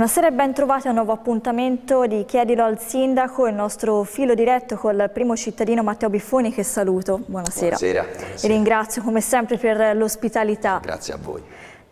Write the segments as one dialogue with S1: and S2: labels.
S1: Buonasera e ben trovati a un nuovo appuntamento di Chiedilo al Sindaco, il nostro filo diretto col primo cittadino Matteo Biffoni che saluto. Buonasera. Buonasera. E ringrazio come sempre per l'ospitalità. Grazie a voi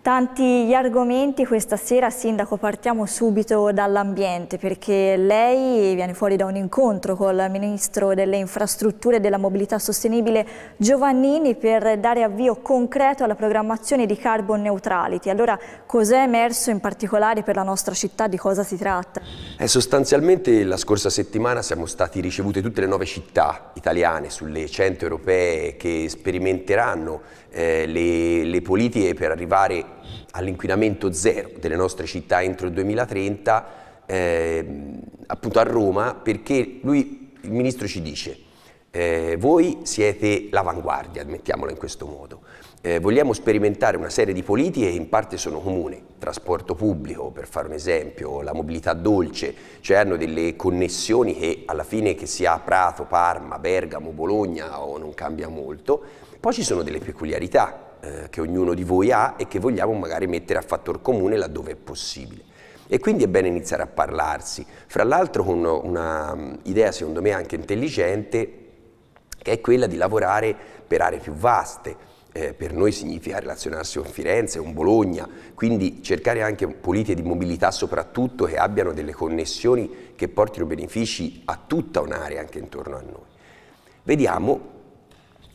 S1: tanti gli argomenti questa sera, Sindaco, partiamo subito dall'ambiente perché lei viene fuori da un incontro col Ministro delle Infrastrutture e della Mobilità Sostenibile Giovannini per dare avvio concreto alla programmazione di Carbon Neutrality. Allora, cos'è emerso in particolare per la nostra città, di cosa si tratta?
S2: Eh, sostanzialmente la scorsa settimana siamo stati ricevuti tutte le nove città italiane sulle 100 europee che sperimenteranno eh, le, le politiche per arrivare all'inquinamento zero delle nostre città entro il 2030 eh, appunto a Roma perché lui, il ministro ci dice eh, voi siete l'avanguardia, mettiamola in questo modo. Eh, vogliamo sperimentare una serie di politiche che in parte sono comuni, trasporto pubblico per fare un esempio, la mobilità dolce, cioè hanno delle connessioni che alla fine che sia Prato, Parma, Bergamo, Bologna o non cambia molto, poi ci sono delle peculiarità eh, che ognuno di voi ha e che vogliamo magari mettere a fattor comune laddove è possibile. E quindi è bene iniziare a parlarsi, fra l'altro con un'idea mm, secondo me anche intelligente, che è quella di lavorare per aree più vaste, eh, per noi significa relazionarsi con Firenze, con Bologna, quindi cercare anche politiche di mobilità soprattutto che abbiano delle connessioni che portino benefici a tutta un'area anche intorno a noi. Vediamo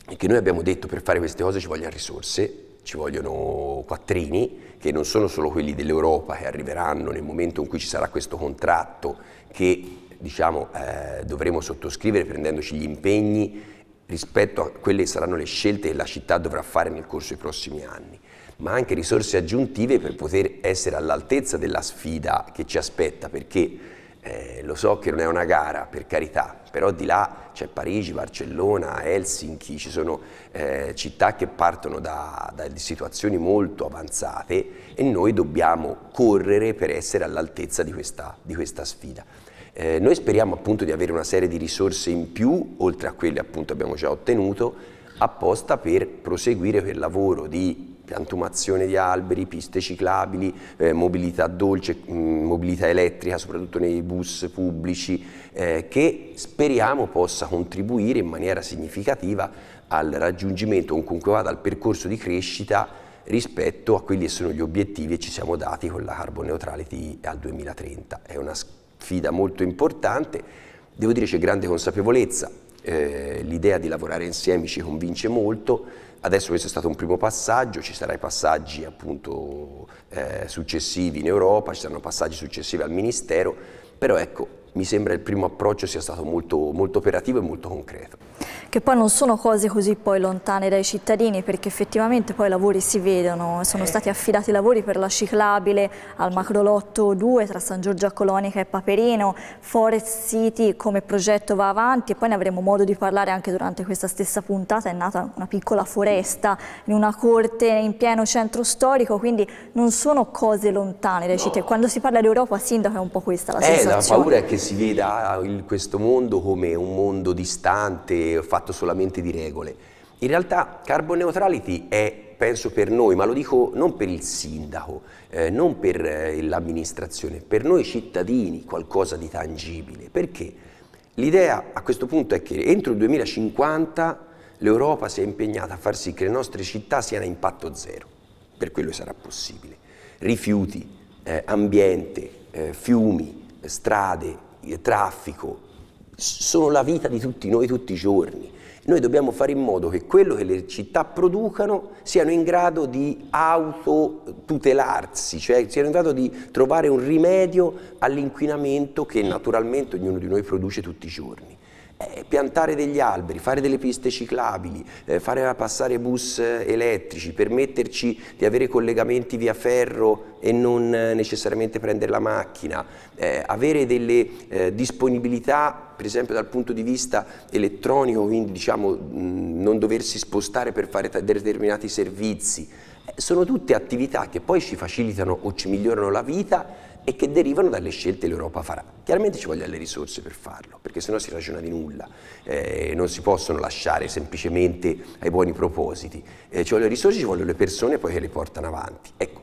S2: è che noi abbiamo detto per fare queste cose ci vogliono risorse, ci vogliono quattrini, che non sono solo quelli dell'Europa che arriveranno nel momento in cui ci sarà questo contratto che diciamo, eh, dovremo sottoscrivere prendendoci gli impegni rispetto a quelle che saranno le scelte che la città dovrà fare nel corso dei prossimi anni, ma anche risorse aggiuntive per poter essere all'altezza della sfida che ci aspetta, perché eh, lo so che non è una gara, per carità, però di là c'è Parigi, Barcellona, Helsinki, ci sono eh, città che partono da, da, situazioni molto avanzate e noi dobbiamo correre per essere all'altezza di, di questa, sfida. Eh, noi speriamo appunto di avere una serie di risorse in più, oltre a quelle appunto abbiamo già ottenuto, apposta per proseguire quel lavoro di piantumazione di alberi, piste ciclabili, eh, mobilità dolce, mh, mm, mobilità elettrica soprattutto nei bus pubblici eh, che speriamo possa contribuire in maniera significativa al raggiungimento o comunque vada al percorso di crescita rispetto a quelli che sono gli obiettivi che ci siamo dati con la carbon neutrality al 2030. È una sfida molto importante, devo dire c'è grande consapevolezza, eh, l'idea di lavorare insieme ci convince molto, Adesso questo è stato un primo passaggio, ci saranno i passaggi appunto, eh, successivi in Europa, ci saranno passaggi successivi al Ministero, però ecco, mi sembra il primo approccio sia stato molto, molto operativo e molto concreto.
S1: Che poi non sono cose così poi lontane dai cittadini perché effettivamente poi i lavori si vedono, sono eh. stati affidati lavori per la ciclabile al Macrolotto 2 tra San Giorgio a Colonica e Paperino, Forest City come progetto va avanti e poi ne avremo modo di parlare anche durante questa stessa puntata, è nata una piccola foresta in una corte in pieno centro storico, quindi non sono cose lontane dai no. cittadini. Quando si parla di Europa, sindaco è un po' questa la eh, sensazione. La paura è che
S2: si veda questo mondo come un mondo distante, fatto solamente di regole. In realtà carbon neutrality è penso per noi, ma lo dico non per il sindaco, eh, non per eh, l'amministrazione, per noi cittadini qualcosa di tangibile. Perché l'idea a questo punto è che entro il 2050 l'Europa si è impegnata a far sì che le nostre città siano a impatto zero, per quello sarà possibile. Rifiuti, eh, ambiente, eh, fiumi, strade, traffico, sono la vita di tutti noi tutti i giorni. Noi dobbiamo fare in modo che quello che le città producano siano in grado di autotutelarsi, cioè siano in grado di trovare un rimedio all'inquinamento che naturalmente ognuno di noi produce tutti i giorni. Eh, piantare degli alberi, fare delle piste ciclabili, eh, fare passare bus eh, elettrici, permetterci di avere collegamenti via ferro e non eh, necessariamente prendere la macchina, eh, avere delle eh, disponibilità per esempio dal punto di vista elettronico, quindi diciamo mh, non doversi spostare per fare determinati servizi. Sono tutte attività che poi ci facilitano o ci migliorano la vita e che derivano dalle scelte che l'Europa farà. Chiaramente ci vogliono le risorse per farlo, perché sennò si ragiona di nulla, eh, non si possono lasciare semplicemente ai buoni propositi, eh, ci vogliono le risorse, ci vogliono le persone poi che le portano avanti. Ecco,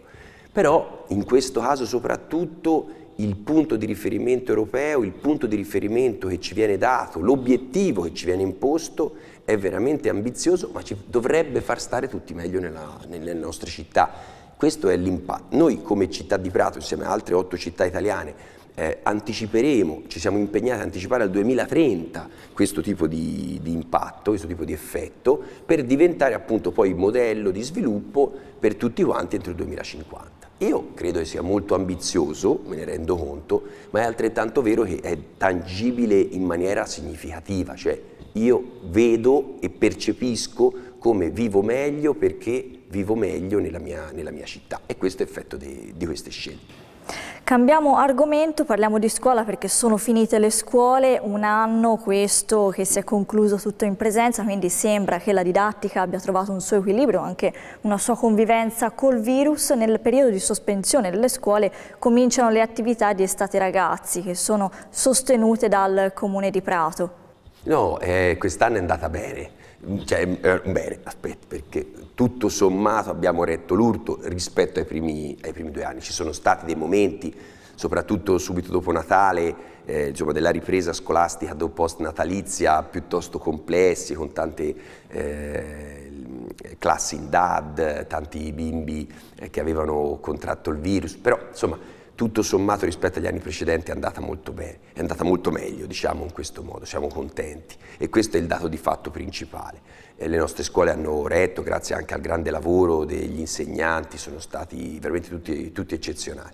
S2: però in questo caso soprattutto il punto di riferimento europeo, il punto di riferimento che ci viene dato, l'obiettivo che ci viene imposto è veramente ambizioso, ma ci dovrebbe far stare tutti meglio nella, nelle nostre città questo è l'impatto. Noi come città di Prato, insieme ad altre otto città italiane, eh, anticiperemo, ci siamo impegnati a anticipare al 2030 questo tipo di, di, impatto, questo tipo di effetto, per diventare appunto poi modello di sviluppo per tutti quanti entro il 2050. Io credo che sia molto ambizioso, me ne rendo conto, ma è altrettanto vero che è tangibile in maniera significativa, cioè io vedo e percepisco come vivo meglio perché vivo meglio nella mia, nella mia città e questo è effetto di, di queste scelte.
S1: Cambiamo argomento, parliamo di scuola perché sono finite le scuole, un anno questo che si è concluso tutto in presenza, quindi sembra che la didattica abbia trovato un suo equilibrio, anche una sua convivenza col virus. Nel periodo di sospensione delle scuole cominciano le attività di estate ragazzi che sono sostenute dal comune di Prato.
S2: No, eh, quest'anno è andata bene cioè, eh, bene, aspetta, perché tutto sommato abbiamo retto l'urto rispetto ai primi, ai primi due anni. Ci sono stati dei momenti, soprattutto subito dopo Natale, eh, diciamo, della ripresa scolastica dopo post natalizia piuttosto complessi, con tante eh, classi in DAD, tanti bimbi eh, che avevano contratto il virus, però insomma tutto sommato rispetto agli anni precedenti è andata molto bene, è andata molto meglio, diciamo in questo modo, siamo contenti e questo è il dato di fatto principale. E eh, le nostre scuole hanno retto, grazie anche al grande lavoro degli insegnanti, sono stati veramente tutti, tutti eccezionali.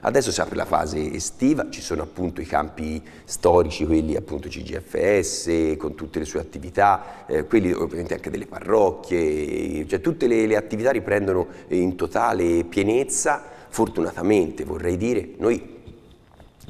S2: Adesso si apre la fase estiva, ci sono appunto i campi storici, quelli appunto CGFS, con tutte le sue attività, eh, quelli ovviamente anche delle parrocchie, cioè tutte le, le attività riprendono in totale pienezza fortunatamente vorrei dire, noi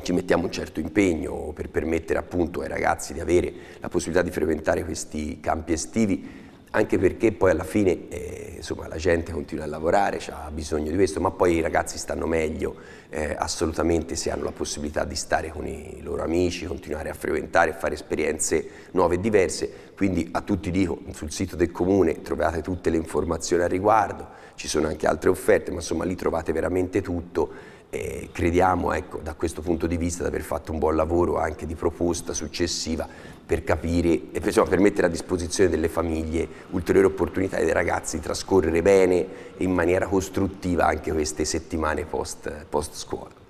S2: ci mettiamo un certo impegno per permettere appunto ai ragazzi di avere la possibilità di frequentare questi campi estivi, anche perché poi alla fine eh, insomma, la gente continua a lavorare, ha bisogno di questo, ma poi i ragazzi stanno meglio eh, assolutamente se hanno la possibilità di stare con i loro amici, continuare a frequentare, fare esperienze nuove e diverse. Quindi a tutti dico, sul sito del comune trovate tutte le informazioni al riguardo, ci sono anche altre offerte, ma insomma lì trovate veramente tutto. E crediamo ecco, da questo punto di vista di aver fatto un buon lavoro anche di proposta successiva per capire e perciò per mettere a disposizione delle famiglie ulteriori opportunità dei ragazzi di trascorrere bene e in maniera costruttiva anche queste settimane post, post scuola.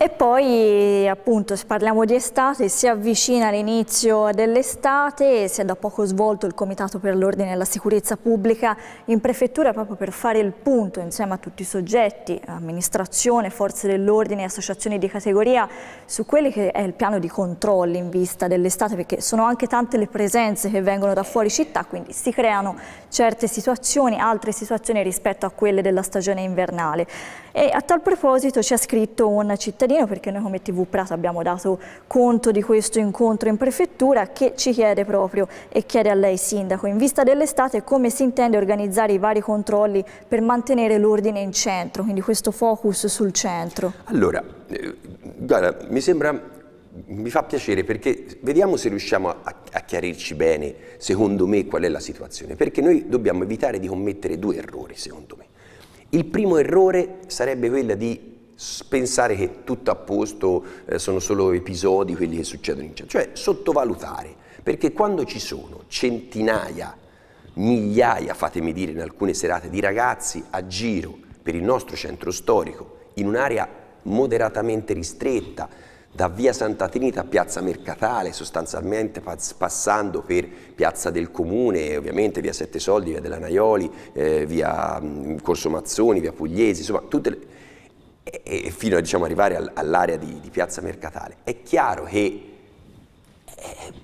S1: E poi appunto se parliamo di estate, si avvicina l'inizio dell'estate, si è da poco svolto il Comitato per l'Ordine e la Sicurezza Pubblica in Prefettura proprio per fare il punto insieme a tutti i soggetti, amministrazione, forze dell'ordine, associazioni di categoria, su quelli che è il piano di controlli in vista dell'estate, perché sono anche tante le presenze che vengono da fuori città, quindi si creano certe situazioni, altre situazioni rispetto a quelle della stagione invernale. E a tal proposito ci ha scritto un cittadino cittadino perché noi come TV Prato abbiamo dato conto di questo incontro in prefettura che ci chiede proprio e chiede a lei sindaco in vista dell'estate come si intende organizzare i vari controlli per mantenere l'ordine in centro, quindi questo focus sul centro. Allora,
S2: eh, guarda, mi sembra mi fa piacere perché vediamo se riusciamo a, a, chiarirci bene, secondo me, qual è la situazione, perché noi dobbiamo evitare di commettere due errori, secondo me. Il primo errore sarebbe quello di pensare che tutto a posto eh, sono solo episodi quelli che succedono in cielo, cioè sottovalutare, perché quando ci sono centinaia, migliaia, fatemi dire in alcune serate, di ragazzi a giro per il nostro centro storico, in un'area moderatamente ristretta, da via Santa Trinita a piazza Mercatale, sostanzialmente passando per piazza del Comune, ovviamente via Sette Soldi, via della Naioli, eh, via mm, Corso Mazzoni, via Pugliesi, insomma tutte le e fino a diciamo, arrivare all'area di, di, piazza mercatale. È chiaro che eh,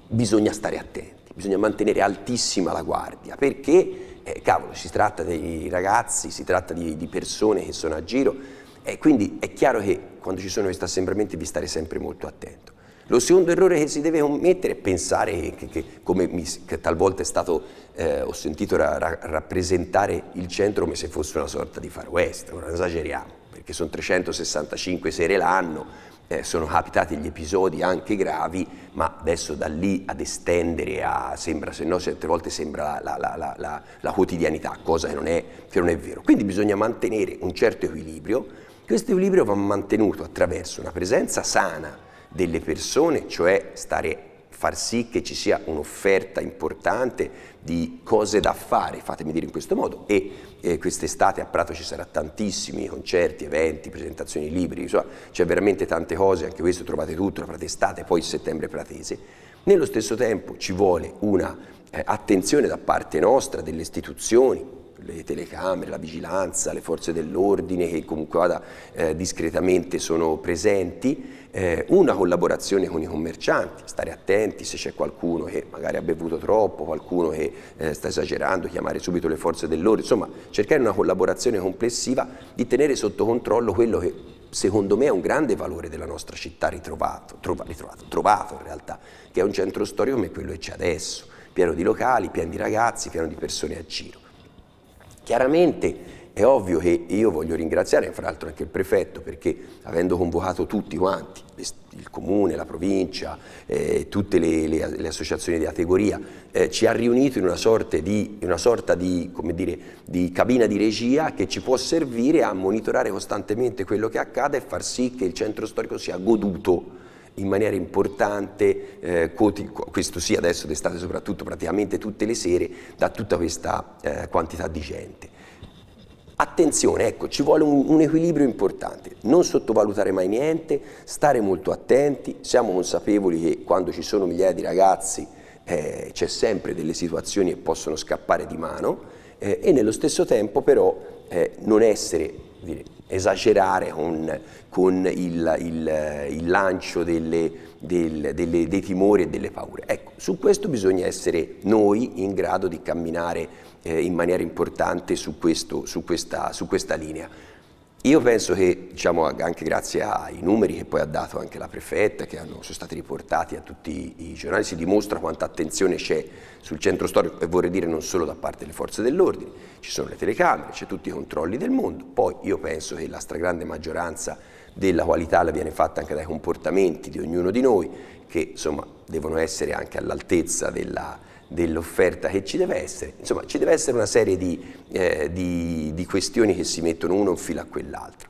S2: bisogna stare attenti, bisogna mantenere altissima la guardia, perché eh, cavolo, si tratta dei ragazzi, si tratta di, di persone che sono a giro, e quindi è chiaro che quando ci sono questi assembramenti vi stare sempre molto attento. Lo secondo errore che si deve commettere è pensare che, che come mi, che talvolta è stato, eh, ho sentito ra, ra, rappresentare il centro come se fosse una sorta di far west,
S1: non esageriamo
S2: perché sono 365 sere l'anno, eh, sono capitati gli episodi anche gravi, ma adesso da lì ad estendere a, sembra, se no certe volte sembra la, la, la, la quotidianità, cosa che non, è, che non è vero. Quindi bisogna mantenere un certo equilibrio, questo equilibrio va mantenuto attraverso una presenza sana delle persone, cioè stare far sì che ci sia un'offerta importante di cose da fare, fatemi dire in questo modo, e eh, quest'estate a Prato ci saranno tantissimi concerti, eventi, presentazioni, libri, insomma c'è veramente tante cose, anche questo trovate tutto, la Pratestate, poi il settembre pratese. Nello stesso tempo ci vuole una eh, attenzione da parte nostra, delle istituzioni, le telecamere, la vigilanza, le forze dell'ordine che comunque vada eh, discretamente sono presenti, eh, una collaborazione con i commercianti, stare attenti se c'è qualcuno che magari ha bevuto troppo, qualcuno che eh, sta esagerando, chiamare subito le forze dell'ordine, insomma cercare una collaborazione complessiva di tenere sotto controllo quello che secondo me è un grande valore della nostra città ritrovato, trova, ritrovato, trovato in realtà, che è un centro storico come quello che c'è adesso, pieno di locali, pieno di ragazzi, pieno di persone a giro. Chiaramente è ovvio che io voglio ringraziare fra l'altro anche il prefetto perché avendo convocato tutti quanti, il comune, la provincia, eh, tutte le, le, le, associazioni di categoria, eh, ci ha riunito in una, sorta, di, una sorta di, dire, di cabina di regia che ci può servire a monitorare costantemente quello che accade e far sì che il centro storico sia goduto in maniera importante, eh, questo sì adesso d'estate soprattutto praticamente tutte le sere, da tutta questa eh, quantità di gente. Attenzione, ecco, ci vuole un, un, equilibrio importante, non sottovalutare mai niente, stare molto attenti, siamo consapevoli che quando ci sono migliaia di ragazzi eh, c'è sempre delle situazioni che possono scappare di mano eh, e nello stesso tempo però eh, non essere dire, esagerare con, con il, il, il, lancio delle, del, delle, dei timori e delle paure. Ecco, su questo bisogna essere noi in grado di camminare eh, in maniera importante su, questo, su, questa, su questa linea. Io penso che, diciamo, anche grazie ai numeri che poi ha dato anche la prefetta, che hanno, sono stati riportati a tutti i giornali, si dimostra quanta attenzione c'è sul centro storico e vorrei dire non solo da parte delle forze dell'ordine, ci sono le telecamere, c'è tutti i controlli del mondo, poi io penso che la stragrande maggioranza della qualità la viene fatta anche dai comportamenti di ognuno di noi, che insomma devono essere anche all'altezza della dell'offerta che ci deve essere. Insomma, ci deve essere una serie di, eh, di, di questioni che si mettono uno in fila a quell'altro.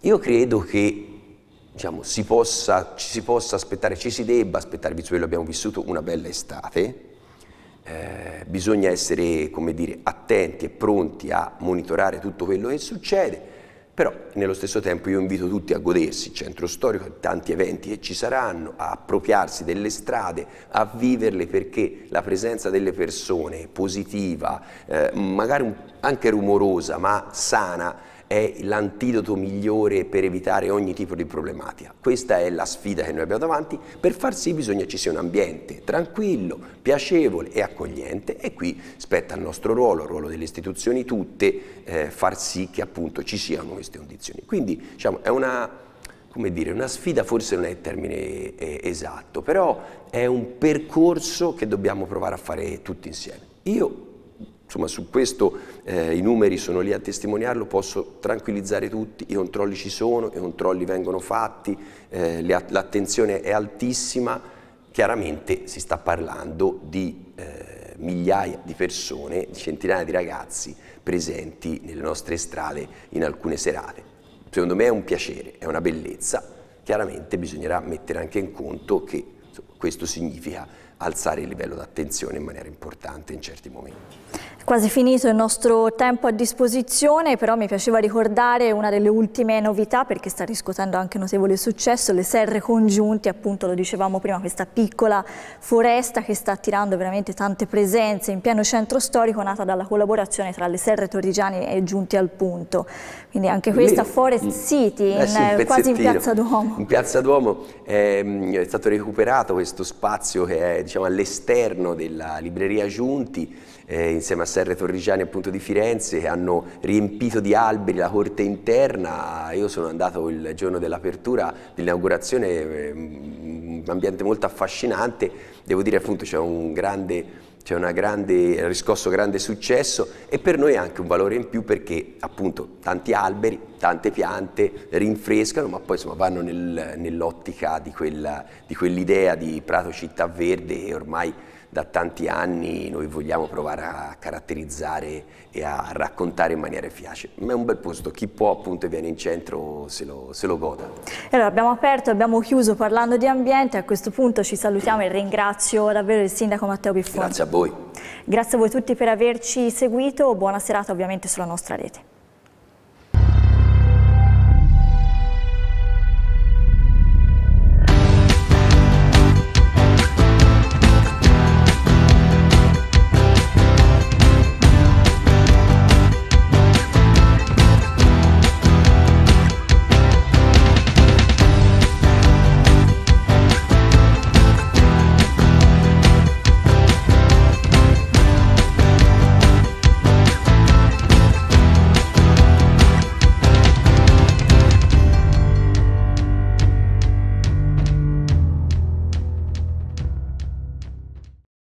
S2: Io credo che diciamo, si possa, ci si possa aspettare, ci si debba aspettare, visto che abbiamo vissuto una bella estate, eh, bisogna essere dire, attenti e pronti a monitorare tutto quello che succede, però nello stesso tempo io invito tutti a godersi il centro storico tanti eventi che ci saranno, a appropriarsi delle strade, a viverle perché la presenza delle persone positiva, eh, magari anche rumorosa ma sana, è l'antidoto migliore per evitare ogni tipo di problematica. Questa è la sfida che noi abbiamo davanti, per far sì bisogna ci sia un ambiente tranquillo, piacevole e accogliente e qui spetta il nostro ruolo, il ruolo delle istituzioni tutte, eh, far sì che appunto ci siano queste condizioni. Quindi diciamo, è una come dire, una sfida forse non è il termine eh, esatto, però è un percorso che dobbiamo provare a fare tutti insieme. Io Insomma, su questo eh, i numeri sono lì a testimoniarlo, posso tranquillizzare tutti, i controlli ci sono, i controlli vengono fatti, eh, l'attenzione è altissima, chiaramente si sta parlando di eh, migliaia di persone, di centinaia di ragazzi presenti nelle nostre strade in alcune serate. Secondo me è un piacere, è una bellezza, chiaramente bisognerà mettere anche in conto che insomma, questo significa alzare il livello d'attenzione in maniera importante in certi momenti
S1: quasi finito il nostro tempo a disposizione, però mi piaceva ricordare una delle ultime novità perché sta riscuotendo anche notevole successo, le serre congiunti, appunto lo dicevamo prima, questa piccola foresta che sta attirando veramente tante presenze in pieno centro storico nata dalla collaborazione tra le serre torrigiane e giunti al punto. Quindi anche questa Forest mm. City, eh in, sì, quasi in Piazza Duomo.
S2: In Piazza Duomo è, ehm, è stato recuperato questo spazio che è diciamo, all'esterno della libreria Giunti eh, insieme a Serre Torrigiani appunto di Firenze hanno riempito di alberi la corte interna. Io sono andato il giorno dell'apertura, dell'inaugurazione, eh, un ambiente molto affascinante. Devo dire appunto c'è un grande c'è un grande, riscosso grande successo e per noi è anche un valore in più perché appunto tanti alberi, tante piante rinfrescano ma poi insomma vanno nel, nell'ottica di, quell'idea di Prato città verde e ormai da tanti anni noi vogliamo provare a caratterizzare e a raccontare in maniera efficace. Ma è un bel posto, chi può appunto viene in centro se lo, se lo goda.
S1: Allora, abbiamo aperto, abbiamo chiuso parlando di ambiente, a questo punto ci salutiamo e ringrazio davvero il sindaco Matteo Biffonti. Grazie a voi. Grazie a voi tutti per averci seguito, buona serata ovviamente sulla nostra rete.